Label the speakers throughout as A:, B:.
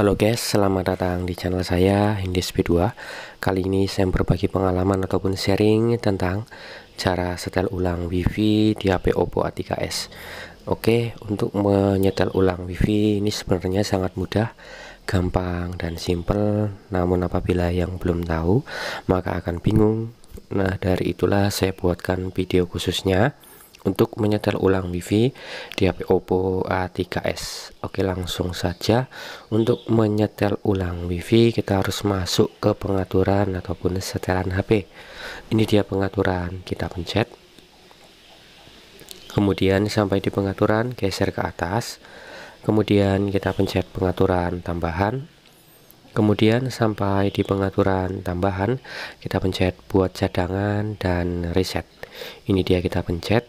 A: Halo guys, selamat datang di channel saya Hindi Speed 2 Kali ini saya berbagi pengalaman ataupun sharing tentang cara setel ulang wifi di HP Oppo A3s Oke, untuk menyetel ulang wifi ini sebenarnya sangat mudah gampang dan simple namun apabila yang belum tahu maka akan bingung Nah dari itulah saya buatkan video khususnya untuk menyetel ulang wifi di HP Oppo A3s Oke langsung saja untuk menyetel ulang wifi kita harus masuk ke pengaturan ataupun setelan HP ini dia pengaturan kita pencet kemudian sampai di pengaturan geser ke atas kemudian kita pencet pengaturan tambahan Kemudian sampai di pengaturan tambahan, kita pencet buat cadangan dan reset. Ini dia kita pencet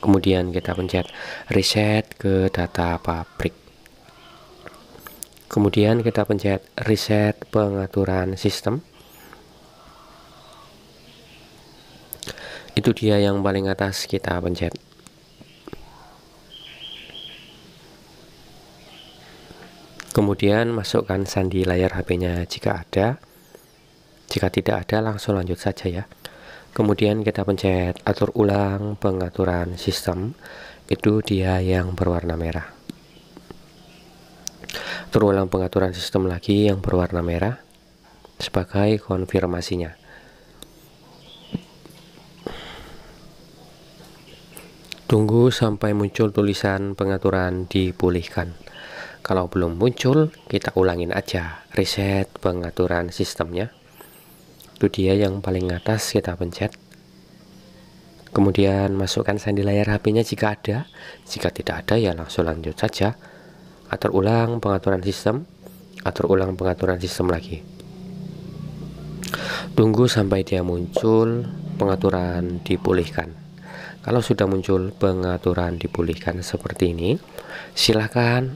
A: kemudian kita pencet reset ke data pabrik kemudian kita pencet reset pengaturan sistem itu dia yang paling atas kita pencet kemudian masukkan sandi layar HP nya jika ada jika tidak ada langsung lanjut saja ya kemudian kita pencet atur ulang pengaturan sistem itu dia yang berwarna merah atur ulang pengaturan sistem lagi yang berwarna merah sebagai konfirmasinya tunggu sampai muncul tulisan pengaturan dipulihkan kalau belum muncul kita ulangin aja reset pengaturan sistemnya itu dia yang paling atas kita pencet kemudian masukkan sandi layar HP-nya jika ada jika tidak ada ya langsung lanjut saja atur ulang pengaturan sistem atur ulang pengaturan sistem lagi tunggu sampai dia muncul pengaturan dipulihkan kalau sudah muncul pengaturan dipulihkan seperti ini silahkan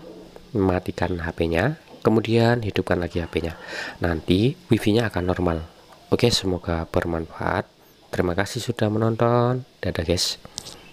A: matikan HP-nya kemudian hidupkan lagi HP-nya nanti wifi-nya akan normal Oke, semoga bermanfaat. Terima kasih sudah menonton. Dadah, guys.